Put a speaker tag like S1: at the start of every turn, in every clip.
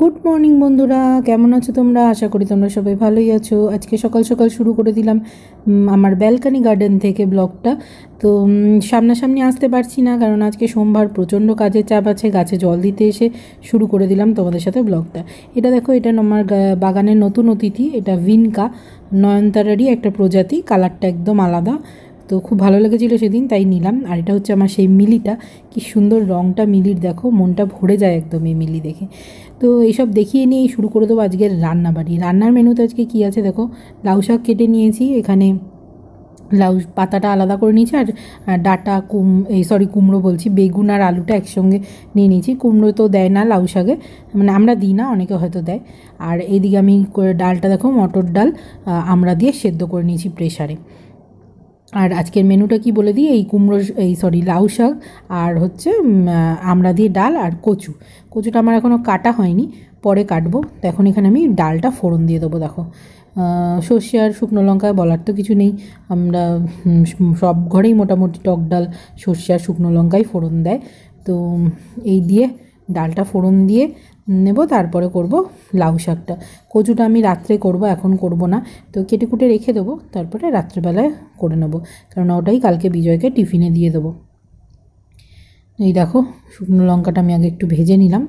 S1: good morning বন্ধুরা কেমন আছো তোমরা আশা করি তোমরা সবাই ভালোই আছো আজকে সকাল সকাল শুরু করে দিলাম আমার ব্যালকানি গার্ডেন থেকে ব্লগটা তো সামনাসামনি আসতে পারছি না কারণ আজকে সোমবার প্রচণ্ড কাজের চাপ আছে গাছে জল দিতে এসে শুরু করে দিলাম তোমাদের সাথে ব্লগটা এটা দেখো এটা আমার বাগানের নতুন অতিথি এটা ভিনকা নয়নতারারই একটা প্রজাতি কালারটা একদম আলাদা তো খুব ভালো লেগেছিলো সেদিন তাই নিলাম আর এটা হচ্ছে আমার সেই মিলিটা কি সুন্দর রঙটা মিলির দেখো মনটা ভরে যায় একদম এই মিলি দেখে তো এইসব দেখিয়ে নিয়েই শুরু করে দেবো আজকের রান্না বাড়ি রান্নার মেনুতে আজকে কী আছে দেখো লাউ শাক কেটে নিয়েছি এখানে লাউ পাতাটা আলাদা করে নিয়েছি আর ডাটা কুম এই সরি কুমড়ো বলছি বেগুন আর আলুটা একসঙ্গে নিয়ে নিয়েছি কুমড়ো তো দেয় না লাউ শাকে মানে আমরা দিই না অনেকে হয়তো দেয় আর এদিকে আমি ডালটা দেখো মটর ডাল আমরা দিয়ে সেদ্ধ করে নিয়েছি প্রেশারে আর আজকের মেনুটা কি বলে দিই এই কুমড়ো এই সরি লাউ শাক আর হচ্ছে আমড়া দিয়ে ডাল আর কচু কচুটা আমার এখনও কাটা হয়নি পরে কাটবো এখন এখানে আমি ডালটা ফোড়ন দিয়ে দেবো দেখো সর্ষে আর শুকনো লঙ্কায় বলার তো কিছু নেই আমরা সব ঘরেই মোটামুটি টক ডাল সর্ষে আর শুকনো লঙ্কায় ফোড়ন দেয় তো এই দিয়ে ডালটা ফোড়ন দিয়ে নেব তারপরে করব লাউ শাকটা কচুটা আমি রাত্রে করব এখন করব না তো কেটে কুটে রেখে দেবো তারপরে রাত্রেবেলায় করে নেব কারণ ওটাই কালকে বিজয়কে টিফিনে দিয়ে দেবো এই দেখো শুকনো লঙ্কাটা আমি আগে একটু ভেজে নিলাম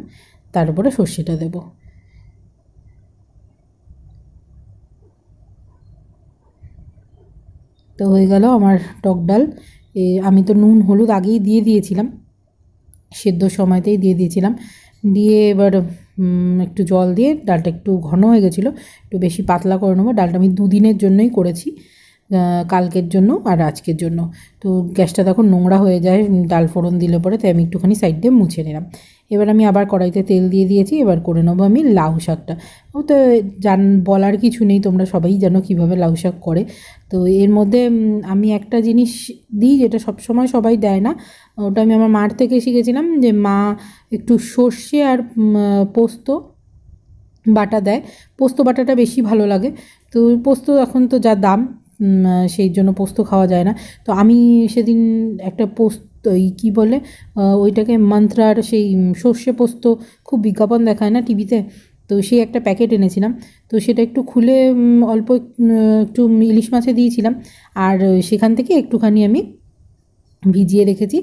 S1: তারপরে সর্ষেটা দেব তো হয়ে গেল আমার টক ডাল আমি তো নুন হলুদ আগেই দিয়ে দিয়েছিলাম সেদ্ধ সময়তেই দিয়ে দিয়েছিলাম দিয়ে এবার একটু জল দিয়ে ডালটা একটু ঘন হয়ে গেছিলো একটু বেশি পাতলা করে নেবো ডালটা আমি দুদিনের জন্যই করেছি কালকের জন্য আর আজকের জন্য তো গ্যাসটা তখন নোংরা হয়ে যায় ডাল ফোড়ন দিলে পরে তাই আমি একটুখানি সাইড দিয়ে মুছে নিলাম এবার আমি আবার কড়াইতে তেল দিয়ে দিয়েছি এবার করে নেবো আমি লাউ শাকটা ও তো জান বলার কিছু নেই তোমরা সবাই জানো কীভাবে লাউ শাক করে তো এর মধ্যে আমি একটা জিনিস দিই যেটা সব সময় সবাই দেয় না ওটা আমি আমার মার থেকে শিখেছিলাম যে মা একটু সর্ষে আর পোস্ত বাটা দেয় পোস্ত বাটাটা বেশি ভালো লাগে তো পোস্ত এখন তো যা দাম সেই জন্য পোস্ত খাওয়া যায় না তো আমি সেদিন একটা পোস্ত ওই কী বলে ওইটাকে মন্ত্রার সেই সর্ষে পোস্ত খুব বিজ্ঞাপন দেখায় না টিভিতে তো সেই একটা প্যাকেট এনেছিলাম তো সেটা একটু খুলে অল্প একটু ইলিশ মাছে দিয়েছিলাম আর সেখান থেকে একটুখানি আমি ভিজিয়ে রেখেছি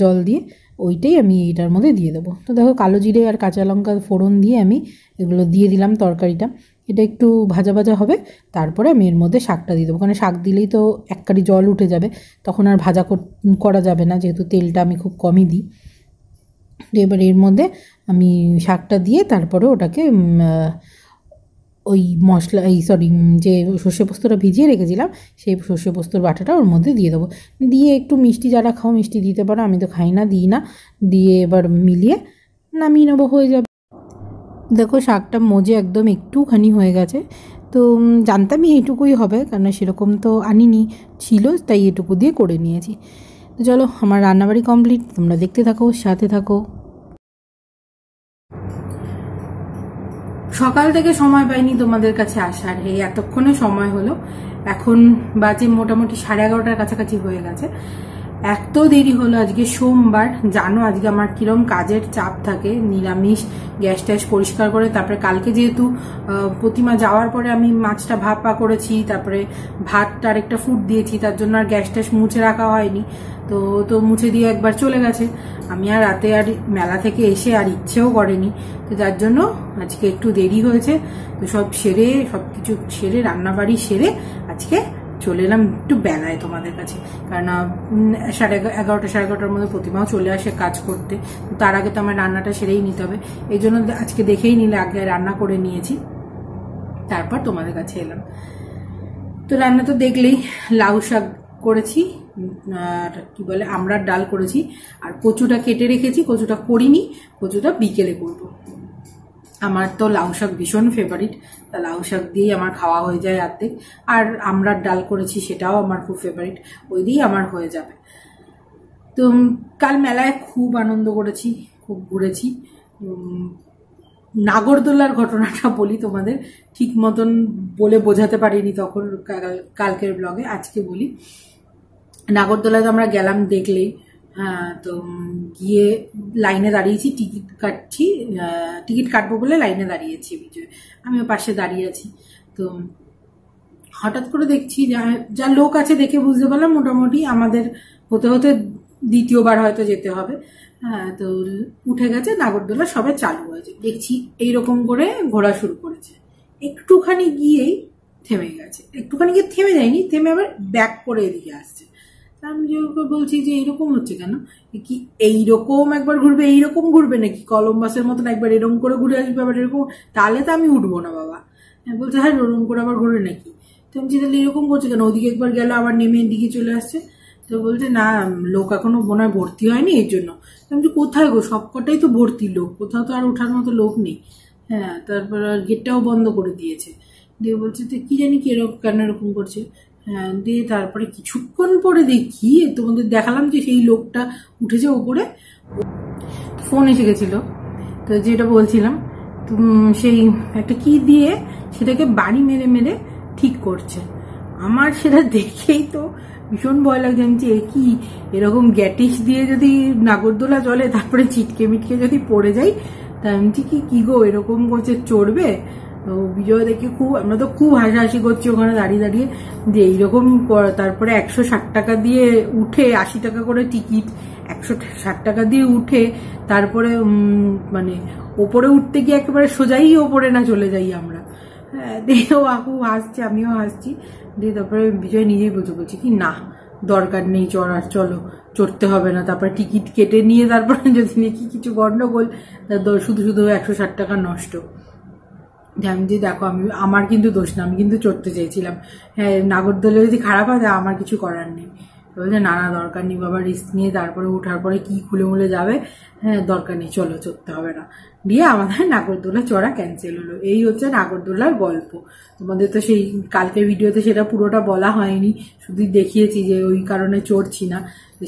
S1: জল দিয়ে ওইটাই আমি এইটার মধ্যে দিয়ে দেবো তো দেখো কালো জিরে আর কাঁচা লঙ্কা ফোড়ন দিয়ে আমি এগুলো দিয়ে দিলাম তরকারিটা এটা একটু ভাজা ভাজা হবে তারপরে আমি এর মধ্যে শাকটা দিয়ে দেবো কারণ শাক দিলেই তো এক কারি জল উঠে যাবে তখন আর ভাজা করা যাবে না যেহেতু তেলটা আমি খুব কমই দিই এবার এর মধ্যে আমি শাকটা দিয়ে তারপরে ওটাকে ওই মশলা এই সরি যে সর্ষে পোস্তটা ভিজিয়ে রেখেছিলাম সেই সর্ষে পোস্তর বাটাটা ওর মধ্যে দিয়ে দেবো দিয়ে একটু মিষ্টি যারা খাও মিষ্টি দিতে পারো আমি তো খাই না দিই না দিয়ে এবার মিলিয়ে নামিয়ে নেবো হয়ে যাবে দেখো শাকটা মজে একদম একটুখানি হয়ে গেছে তো জানতামই এইটুকুই হবে কারণ সেরকম তো আনিনি ছিল তাই এটুকু দিয়ে করে নিয়েছি তো চলো আমার রান্নাবাড়ি কমপ্লিট তোমরা দেখতে থাকো সাথে থাকো সকাল থেকে সময় পাইনি তোমাদের কাছে আসার এই এতক্ষণে সময় হলো এখন বাজে মোটামুটি সাড়ে এগারোটার কাছাকাছি হয়ে গেছে এত দেরি হলো আজকে সোমবার জানো আজকে আমার কিরম কাজের চাপ থাকে নিরামিষ গ্যাস ট্যাস পরিষ্কার করে তারপরে কালকে যেহেতু প্রতিমা যাওয়ার পরে আমি মাছটা ভাপা করেছি তারপরে ভাতটা আরেকটা ফুট দিয়েছি তার জন্য আর গ্যাস ট্যাস মুছে রাখা হয়নি তো তো মুছে দিয়ে একবার চলে গেছে আমি আর রাতে আর মেলা থেকে এসে আর ইচ্ছেও করেনি তো যার জন্য আজকে একটু দেরি হয়েছে তো সব সেরে সব কিছু সেরে রান্নাবাড়ি সেরে আজকে চলে এলাম একটু বেলায় তোমাদের কাছে কারণ সাড়ে এগারোটা সাড়ে এগারোটার মধ্যে প্রতিমাও চলে আসে কাজ করতে তার আগে তো আমার রান্নাটা সেরেই নিতে হবে এই জন্য আজকে দেখেই নিলে আগে রান্না করে নিয়েছি তারপর তোমাদের কাছে এলাম তো রান্না তো দেখলেই লাউ শাক করেছি আর কি বলে আমরার ডাল করেছি আর কচুটা কেটে রেখেছি কচুটা করিনি কচুটা বিকেলে করবো আমার তো লাউ শাক ভীষণ ফেভারিট তা লাউ শাক দিয়েই আমার খাওয়া হয়ে যায় আর্ধেক আর আমরা ডাল করেছি সেটাও আমার খুব ফেভারিট ওই দিয়েই আমার হয়ে যাবে তো কাল মেলায় খুব আনন্দ করেছি খুব ঘুরেছি নাগরদোলার ঘটনাটা বলি তোমাদের ঠিক মতন বলে বোঝাতে পারিনি তখন কালকের ব্লগে আজকে বলি নাগরদোলাতে আমরা গেলাম দেখলেই হ্যাঁ, তো গিয়ে লাইনে দাঁড়িয়েছি টিকিট কাটছি টিকিট কাটবো বলে লাইনে দাঁড়িয়েছি বিজয় আমিও পাশে দাঁড়িয়ে আছি তো হঠাৎ করে দেখছি যা যা লোক আছে দেখে বুঝতে পারলাম মোটামুটি আমাদের হতে হতে দ্বিতীয়বার হয়তো যেতে হবে হ্যাঁ, তো উঠে গেছে নাগরদোলা সবে চালু হয়েছে দেখছি এইরকম করে ঘোরা শুরু করেছে একটুখানি গিয়েই থেমে গেছে একটুখানি গিয়ে থেমে যায়নি থেমে আবার ব্যাক করে এদিকে আসছে আমি যেরকম বলছি যে এইরকম হচ্ছে কেন কি এইরকম একবার ঘুরবে এইরকম ঘুরবে নাকি কলম্বাসের মতন একবার এরকম করে ঘুরে আসবে আবার এরকম তাহলে তো আমি উঠবো না বাবা হ্যাঁ বলছে হ্যাঁ ওরকম করে আবার ঘুরে নাকি তো আমি তাহলে এরকম করছে কেন ওদিকে একবার গেল আবার নেমে এদিকে চলে আসছে তো বলছে না লোক এখনো বোনায় ভর্তি হয়নি এর জন্য আমি যে কোথায় গো সবকটাই তো ভর্তি লোক কোথাও তো আর ওঠার মতো লোক নেই হ্যাঁ তারপর আর গেটটাও বন্ধ করে দিয়েছে দিয়ে বলছে তো কী জানি কি এরকম কেন এরকম করছে হ্যাঁ, দিয়ে তারপরে কিছুক্ষণ পরে দেখি তোমাদের দেখালাম যে সেই লোকটা উঠেছে ওপরে ফোন এসে গেছিলো তো যেটা বলছিলাম সেই একটা কি দিয়ে সেটাকে বাড়ি মেরে মেরে ঠিক করছে আমার সেটা দেখেই তো ভীষণ ভয় লাগছে আমি যে কি এরকম গ্যাটিস দিয়ে যদি নাগরদোলা জলে তারপরে চিটকে মিটকে যদি পড়ে যাই তা আমি কি কি গো এরকম করছে চড়বে তো বিজয় দেখে খুব আমরা তো খুব হাসাহাসি করছি ওখানে দাঁড়িয়ে দাঁড়িয়ে যে এইরকম তারপরে একশো ষাট টাকা দিয়ে উঠে আশি টাকা করে টিকিট একশো ষাট টাকা দিয়ে উঠে তারপরে মানে ওপরে উঠতে গিয়ে একেবারে সোজাই ওপরে না চলে যাই আমরা হ্যাঁ, দিয়েও আকু হাসছে আমিও হাসছি দিয়ে তারপরে বিজয় নিজেই বুঝে বলছি কি না দরকার নেই চড়ার চলো চড়তে হবে না তারপরে টিকিট কেটে নিয়ে তারপরে যদি নাকি কিছু গণ্ডগোল শুধু শুধু একশো ষাট টাকা নষ্ট আমি যে দেখো আমি আমার কিন্তু দোষ না আমি কিন্তু চড়তে চেয়েছিলাম হ্যাঁ নাগরদোলে যদি খারাপ হয় তা আমার কিছু করার নেই বলছে না না দরকার নেই বাবা রিস্ক নিয়ে তারপরে ওঠার পরে কি খুলে মুলে যাবে হ্যাঁ দরকার নেই চলো চড়তে হবে না দিয়ে আমাদের নাগরদোলা চড়া ক্যান্সেল হলো এই হচ্ছে নাগরদোলার গল্প তোমাদের তো সেই কালকে ভিডিওতে সেটা পুরোটা বলা হয়নি শুধু দেখিয়েছি যে ওই কারণে চড়ছি না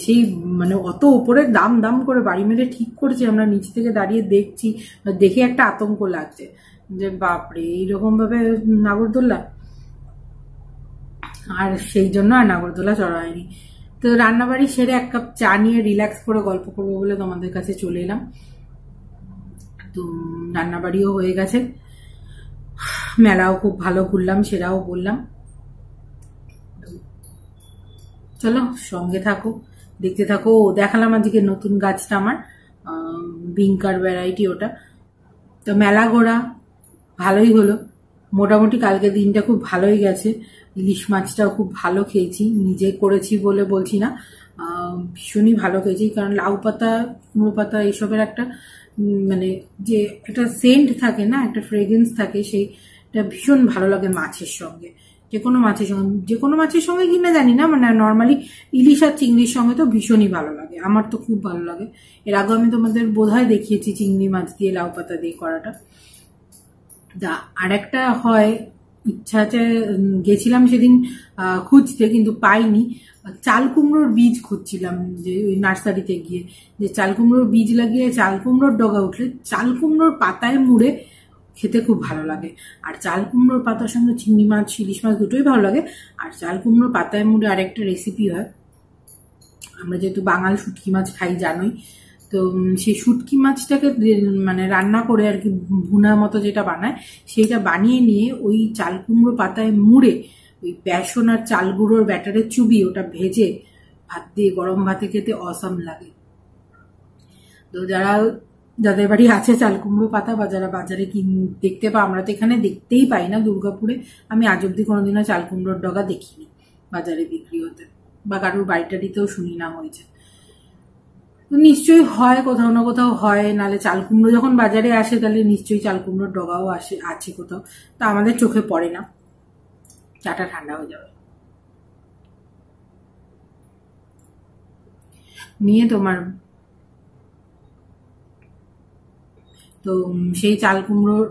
S1: সেই মানে অত উপরে দাম দাম করে বাড়ি মেরে ঠিক করছি আমরা নিচ থেকে দাঁড়িয়ে দেখছি দেখে একটা আতঙ্ক লাগছে যে বাপরে ভাবে নাগরদোল্লা আর সেই জন্য আর নাগরদোলা চড়া হয়নি তো রান্নাবাড়ি সেরে এক কাপ চা নিয়ে রিল্যাক্স করে গল্প করবো বলে তোমাদের কাছে চলে এলাম তো রান্নাবাড়িও হয়ে গেছে মেলাও খুব ভালো ঘুরলাম সেরাও বললাম চলো সঙ্গে থাকো দেখতে থাকো ও দেখালাম আজকে নতুন গাছটা আমার বিঙ্কার ভ্যারাইটি ওটা তো মেলা ঘোরা ভালোই হলো মোটামুটি কালকে দিনটা খুব ভালোই গেছে ইলিশ মাছটাও খুব ভালো খেয়েছি নিজে করেছি বলে বলছি না ভীষণই ভালো খেয়েছি কারণ লাউ পাতা কুমড়ো পাতা এইসবের একটা মানে যে একটা সেন্ট থাকে না একটা ফ্রেগ্রেন্স থাকে সেইটা ভীষণ ভালো লাগে মাছের সঙ্গে যে কোনো মাছের সঙ্গে যে কোনো মাছের সঙ্গে কিনা জানি না মানে নর্মালি ইলিশ আর চিংড়ির সঙ্গে তো ভীষণই ভালো লাগে আমার তো খুব ভালো লাগে এর আগে আমি তোমাদের বোধহয় দেখিয়েছি চিংড়ি মাছ দিয়ে লাউ পাতা দিয়ে করাটা আরেকটা হয় ইচ্ছা আছে গেছিলাম সেদিন খুঁজতে কিন্তু পাইনি চাল কুমড়োর বীজ খুঁজছিলাম যে ওই নার্সারিতে গিয়ে যে চাল কুমড়োর বীজ লাগিয়ে চাল কুমড়োর ডগা উঠলে চাল কুমড়োর পাতায় মুড়ে খেতে খুব ভালো লাগে আর চাল কুমড়োর পাতার সঙ্গে চিংড়ি মাছ ইলিশ মাছ দুটোই ভালো লাগে আর চাল কুমড়োর পাতায় মুড়ে আরেকটা রেসিপি হয় আমরা যেহেতু বাঙাল শুটকি মাছ খাই জানোই তো সেই শুটকি মাছটাকে মানে রান্না করে আর কি ভুনা মতো যেটা বানায় সেইটা বানিয়ে নিয়ে ওই চাল কুমড়ো পাতায় মুড়ে ওই বেসন আর চাল গুঁড়োর ব্যাটারে চুবি ওটা ভেজে ভাত দিয়ে গরম ভাতে খেতে অসম লাগে তো যারা যাদের বাড়ি আছে চাল কুমড়ো পাতা বা যারা বাজারে কিন দেখতে পা আমরা তো এখানে দেখতেই পাই না দুর্গাপুরে আমি আজ অব্দি কোনোদিনও চাল কুমড়োর ডগা দেখিনি বাজারে বিক্রি হতে বা কারোর বাড়িটারিতেও শুনি না হয়েছে নিশ্চয়ই হয় কোথাও না কোথাও হয় নালে চাল কুমড়ো যখন বাজারে আসে তাহলে নিশ্চয়ই চাল কুমড়োর ডগাও আসে আছে কোথাও তা আমাদের চোখে পড়ে না চাটা ঠান্ডা হয়ে যাবে নিয়ে তোমার তো সেই চাল কুমড়োর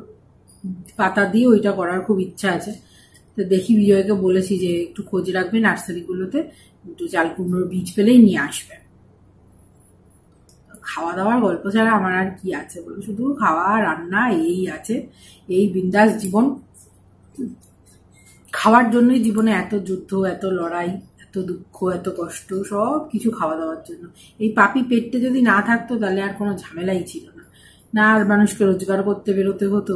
S1: পাতা দিয়ে ওইটা করার খুব ইচ্ছা আছে তো দেখি বিজয়কে বলেছি যে একটু খোঁজ রাখবে নার্সারিগুলোতে একটু চাল কুমড়োর বীজ পেলেই নিয়ে আসবে খাওয়া দাওয়ার গল্প ছাড়া আমার আর কি আছে বলো শুধু খাওয়া রান্না এই আছে এই বিন্দাস জীবন খাওয়ার জন্যই জীবনে এত যুদ্ধ এত লড়াই এত দুঃখ এত কষ্ট সব কিছু খাওয়া দাওয়ার জন্য এই পাপি পেটটা যদি না থাকতো তাহলে আর কোনো ঝামেলাই ছিল না না আর মানুষকে রোজগার করতে বেরোতে হতো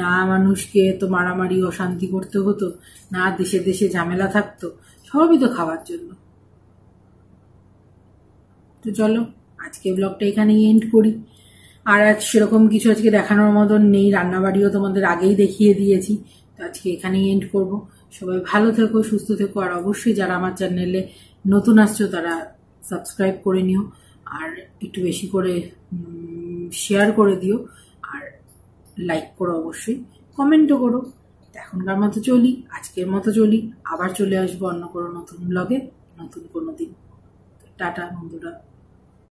S1: না মানুষকে তো মারামারি অশান্তি করতে হতো না দেশে দেশে ঝামেলা থাকতো সবই তো খাওয়ার জন্য তো চলো আজকে ব্লগটা এখানেই এন্ড করি আর আজ সেরকম কিছু আজকে দেখানোর মতন নেই রান্নাবাড়িও তোমাদের আগেই দেখিয়ে দিয়েছি তো আজকে এখানেই এন্ড করব সবাই ভালো থেকো সুস্থ থেকো আর অবশ্যই যারা আমার চ্যানেলে নতুন আসছো তারা সাবস্ক্রাইব করে নিও আর একটু বেশি করে শেয়ার করে দিও আর লাইক করো অবশ্যই কমেন্টও করো এখনকার মতো চলি আজকের মতো চলি আবার চলে আসবো অন্য কোনো নতুন ব্লগে নতুন কোনো দিন টাটা বন্ধুরা